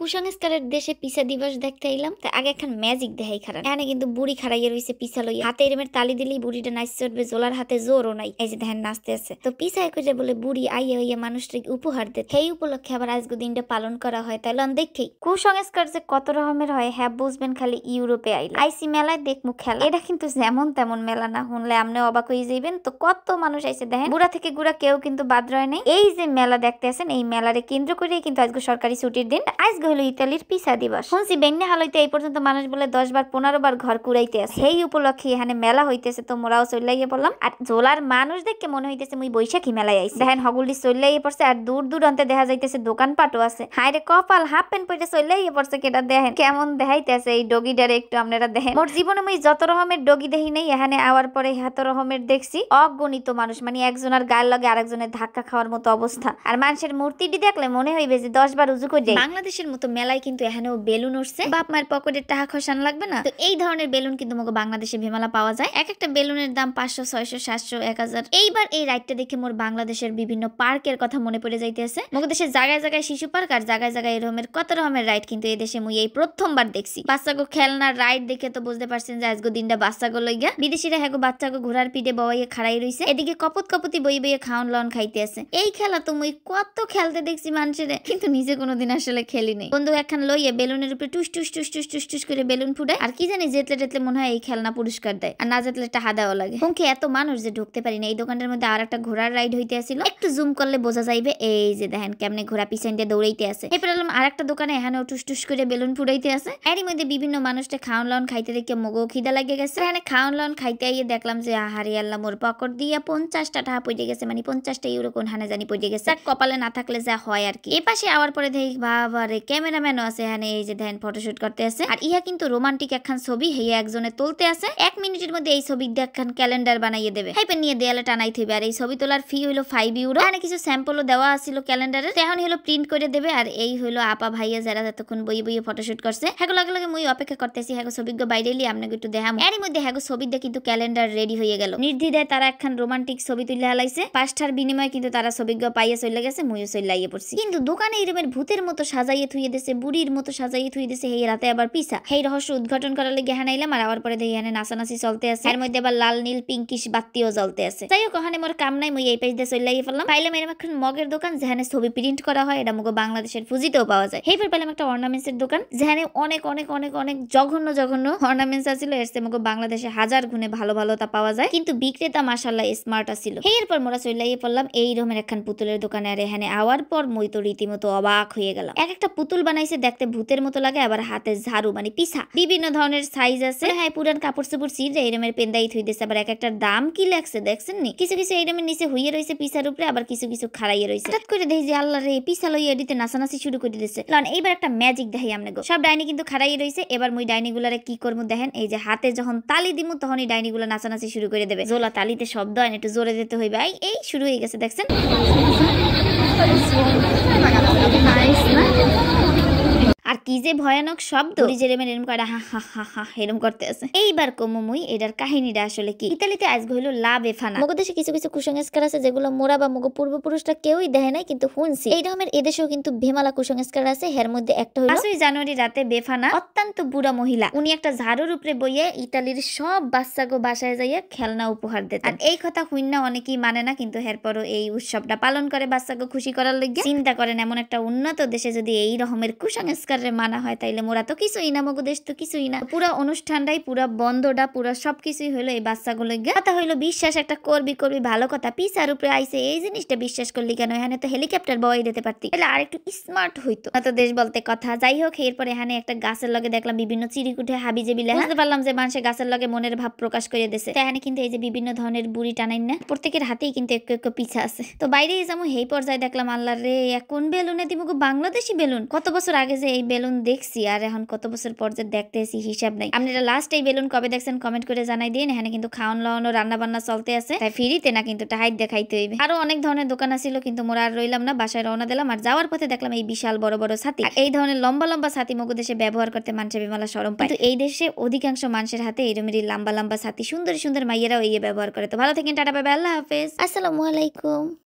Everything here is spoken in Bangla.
কুসংস্কারের দেশে পিসা দিবস দেখতে এলাম তা আগে এখন ম্যাজিক দেখাই খারাপ এখানে কিন্তু বুড়ি খারাইয়ে রয়েছে পিসা লইয়া হাতে এরমের তালি দিলেই বুড়িটা নাচ চড়বে জোলার হাতে জোরও নাই এই যে দেখেন নাচতে আছে তো পিসায় করে বলে বুড়ি আইয়ে হইয়া মানুষটি উপহার দেয় সেই উপলক্ষে আবার আজকে দিনটা পালন করা হয় তাহলে আমি দেখি কুসংস্কার যে কত রকমের হয় হ্যাঁ বুঝবেন খালি ইউরোপে আইল আইসি মেলায় দেখমু খেলা এটা কিন্তু যেমন তেমন মেলা না শুনলে আমনে অবাক হয়ে যাইবেন তো কত মানুষ আইসে দেখেন গুড়া থেকে গুড়া কেউ কিন্তু বাদ রয় নাই এই যে মেলা দেখতে আছেন এই মেলারে কেন্দ্র করে কিন্তু আজকে সরকারি ছুটির দিন আজকে হলো ইতালির পিসা দিবস শুনছি বেন্যা হইতে এই পর্যন্ত মানুষ বলে দশ বার পনেরো বার ঘর কুড়াইতে আছে সেই উপলক্ষে এখানে মেলা হইতেছে তো মোরাও চল্লাইয়ে বললাম আর ঝোলার মানুষ দেখে মনে হইতেছে মুই বৈশাখী মেলায় আইসি দেখেন হগুলি চল্লাইয়ে পড়ছে আর দূর দূর অন্তে দেখা যাইতেছে দোকান পাটও আছে হায় রে কপাল হাফ প্যান্ট পরে চল্লাইয়ে পড়ছে কেটা দেখেন কেমন দেখাইতেছে এই ডগিডারে একটু আপনারা দেখেন মোর জীবনে মুই যত রকমের ডগি দেখি নেই এখানে আওয়ার পরে এত রকমের দেখছি অগণিত মানুষ মানে একজনের গায়ের লগে আরেকজনের ধাক্কা খাওয়ার মতো অবস্থা আর মানুষের মূর্তিটি দেখলে মনে হইবে যে দশ বার উজু করে বাংলাদেশের মতো মেলায় কিন্তু এখানেও বেলুন উঠছে বাপ মায়ের পকেটের টাকা খসান লাগবে না তো এই ধরনের বেলুন কিন্তু মোকে বাংলাদেশে ভেমালা পাওয়া যায় এক একটা বেলুনের দাম পাঁচশো ছয়শো সাতশো এক হাজার এইবার এই রাইডটা দেখে মোর বাংলাদেশের বিভিন্ন পার্কের কথা মনে পড়ে যাইতেছে মোকে দেশের জায়গায় জায়গায় শিশু পার্ক আর জায়গায় জায়গায় এরমের কত রকমের রাইড কিন্তু এই দেশে মুই এই প্রথমবার দেখছি বাচ্চাগো খেলনা রাইড দেখে তো বুঝতে পারছেন যে আজগো দিনটা বাচ্চাগো লইগা বিদেশিরা হ্যাগো বাচ্চাগো ঘোড়ার পিঠে বওয়াইয়ে খাড়াই রইছে এদিকে কপত কপতি বই বইয়ে খাওন লন খাইতে আছে এই খেলা তো মুই কত খেলতে দেখছি মানুষের কিন্তু নিজে কোনোদিন আসলে খেলিনি নেই বন্ধু একখান লইয়ে বেলুনের উপরে টুস টুস টুস টুস টুস টুস করে বেলুন ফুটায় আর কি জানি জেতলে টেতলে মনে হয় এই খেলনা পুরস্কার দেয় আর না জেতলে একটা হাদাও লাগে পঙ্খে এত মানুষ যে ঢুকতে পারি না এই দোকানটার মধ্যে আর একটা ঘোড়ার রাইড হইতে আসিল একটু জুম করলে বোঝা যাইবে এই যে দেখেন কেমনে ঘোড়া পিছন দিয়ে দৌড়াইতে আছে এরপর আলম আর একটা দোকানে এখানেও টুস টুস করে বেলুন ফুটাইতে আছে এরই মধ্যে বিভিন্ন মানুষটা খাওয়ান লাউন খাইতে দেখে মগো খিদা লাগে গেছে এখানে খাওন লাউন খাইতে আইয়ে দেখলাম যে আহারি আল্লাহ মোর পকট দিয়া পঞ্চাশটা টাকা পড়ে গেছে মানে পঞ্চাশটা ইউরো কোন হানে জানি পড়ে গেছে কপালে না থাকলে যা হয় আর কি এ পাশে আওয়ার পরে দেখি বাবা রে ক্যামেরাম্যানও আছে এখানে এই যে ধ্যান ফটোশুট করতে আছে আর ইহা কিন্তু রোমান্টিক একখান ছবি হইয়া একজনে তুলতে আছে এক মিনিটের মধ্যে এই ছবি একখান ক্যালেন্ডার বানাইয়ে দেবে হাইপেন নিয়ে দেয়ালে টানাই থইবে আর এই ছবি তোলার ফি হলো ফাইভ ইউরো এখানে কিছু স্যাম্পলও দেওয়া আছিল ক্যালেন্ডারে এখন হলো প্রিন্ট করে দেবে আর এই হলো আপা ভাইয়া যারা ততক্ষণ বইয়ে বইয়ে ফটোশুট করছে হ্যাঁ লগে লগে মুই অপেক্ষা করতেছি হ্যাঁ ছবিজ্ঞ বাইরে এলি আপনাকে একটু দেখাম এরই মধ্যে হ্যাঁ দিয়ে কিন্তু ক্যালেন্ডার রেডি হয়ে গেল নির্দিদায় তারা একখান রোমান্টিক ছবি তুলে হালাইছে পাঁচটার বিনিময়ে কিন্তু তারা ছবিজ্ঞ পাইয়া চলে গেছে মুইও চলে পড়ছি কিন্তু দোকানে এরমের ভূতের মতো সাজাইয়ে থুই থুয়ে দিছে বুড়ির মতো সাজাই থুই দিছে হেই রাতে আবার পিসা হেই রহস্য উদ্ঘাটন করার লেগে আইলাম আর আবার পরে দেখি নাচানাচি চলতে আছে এর মধ্যে আবার লাল নীল পিঙ্কিশ বাত্তিও জ্বলতে আছে যাই হোক ওখানে মোর কাম নাই মুই এই পেজ দিয়ে চলাই ফেললাম পাইলাম এরম এখন মগের দোকান যেখানে ছবি প্রিন্ট করা হয় এটা মুখে বাংলাদেশের ফুজিতেও পাওয়া যায় হেই পাইলাম একটা অর্নামেন্টসের দোকান যেখানে অনেক অনেক অনেক অনেক জঘন্য জঘন্য অর্নামেন্টস আছিল এর মুগো বাংলাদেশে হাজার গুণে ভালো ভালো তা পাওয়া যায় কিন্তু বিক্রেতা মাসাল্লাহ স্মার্ট আছিল হেই এরপর মোরা চলাই পড়লাম এই রকমের একখান পুতুলের দোকানে আর এখানে আওয়ার পর মই তো রীতিমতো অবাক হয়ে গেলাম এক একটা পুতুল বানাইছে দেখতে ভূতের মতো লাগে আবার হাতে ঝাড়ু মানে পিসা বিভিন্ন ধরনের সাইজ আছে হ্যাঁ পুরান কাপড় চোপড় সিরে এরমের পেন্দাই থুই দিয়েছে আবার এক একটা দাম কি লাগছে দেখছেন নি কিছু কিছু এরমের নিচে হইয়ে রয়েছে পিসার উপরে আবার কিছু কিছু খাড়াইয়ে রয়েছে হঠাৎ করে দেখি যে আল্লাহ রে পিসা লইয়ে দিতে নাচানাচি শুরু করে দিয়েছে কারণ এইবার একটা ম্যাজিক দেখাই আমনে গো সব ডাইনি কিন্তু খাড়াইয়ে রয়েছে এবার মুই ডাইনি গুলারে কি করবো দেখেন এই যে হাতে যখন তালি দিমু তখন এই ডাইনি গুলো নাচানাচি শুরু করে দেবে জোলা তালিতে শব্দ হয় একটু জোরে দিতে হইবে এই শুরু হয়ে গেছে দেখছেন আর কি যে ভয়ানক শব্দ এরম করে হা হা হা হা এরম করতে আছে এইবার কোমোমুই এটার কাহিনীটা আসলে কি ইতালিতে আজ হইলো লা বেফানা মগ দেশে কিছু কিছু কুসংস্কার আছে যেগুলো মোরা বা মগ পূর্বপুরুষরা কেউই দেয় নাই কিন্তু শুনছি এই ধরনের এদেশেও কিন্তু ভেমালা কুসংস্কার আছে হের মধ্যে একটা হলো পাঁচই জানুয়ারি রাতে বেফানা অত্যন্ত বুড়া মহিলা উনি একটা ঝাড়ুর উপরে বইয়ে ইতালির সব বাচ্চাকে বাসায় যাইয়া খেলনা উপহার দেন আর এই কথা হুইন্না অনেকেই মানে না কিন্তু এরপরও এই উৎসবটা পালন করে বাচ্চাকে খুশি করার লাগে চিন্তা করেন এমন একটা উন্নত দেশে যদি এই রকমের কুসংস্কার ইফতারে মানা হয় তাইলে মোরা তো কিছুই না মগো দেশ তো কিছুই না পুরো অনুষ্ঠানটাই পুরো বন্ধটা পুরো সব কিছুই হলো এই বাচ্চাগুলো কথা হইলো বিশ্বাস একটা করবি করবি ভালো কথা পিসার উপরে আইসে এই জিনিসটা বিশ্বাস করলি কেন এখানে তো হেলিকপ্টার বয় দিতে পারতি তাহলে আর একটু স্মার্ট হইতো তো দেশ বলতে কথা যাই হোক এরপরে এখানে একটা গাছের লগে দেখলাম বিভিন্ন চিরিকুঠে হাবি যে বিলে বুঝতে পারলাম যে মানুষের গাছের লগে মনের ভাব প্রকাশ করে দেশে এখানে কিন্তু এই যে বিভিন্ন ধরনের বুড়ি টানাই না প্রত্যেকের হাতেই কিন্তু একটু একটু পিছা আছে তো বাইরে যেমন এই পর্যায়ে দেখলাম আল্লাহ রে এখন বেলুনে তুমি বাংলাদেশি বেলুন কত বছর আগে যে এই বেলুন দেখছি আর এখন কত বছর পর যে দেখতেছি হিসাব নাই আপনারা লাস্ট এই বেলুন কবে দেখছেন কমেন্ট করে জানাই দিন এখানে কিন্তু খাওয়ান লাওয়ানো রান্না বান্না চলতে আছে তাই ফিরিতে না কিন্তু টাইট দেখাইতে হইবে আরো অনেক ধরনের দোকান আছিল কিন্তু মোরা আর রইলাম না বাসায় রওনা দিলাম আর যাওয়ার পথে দেখলাম এই বিশাল বড় বড় ছাতি এই ধরনের লম্বা লম্বা ছাতি মগু দেশে ব্যবহার করতে মানুষের বিমালা সরম পায় এই দেশে অধিকাংশ মানুষের হাতে এরমেরই লম্বা লম্বা ছাতি সুন্দর সুন্দর মাইয়েরাও এই ব্যবহার করে তো ভালো থাকেন টাটা পাবে আল্লাহ হাফেজ আসসালামু আলাইকুম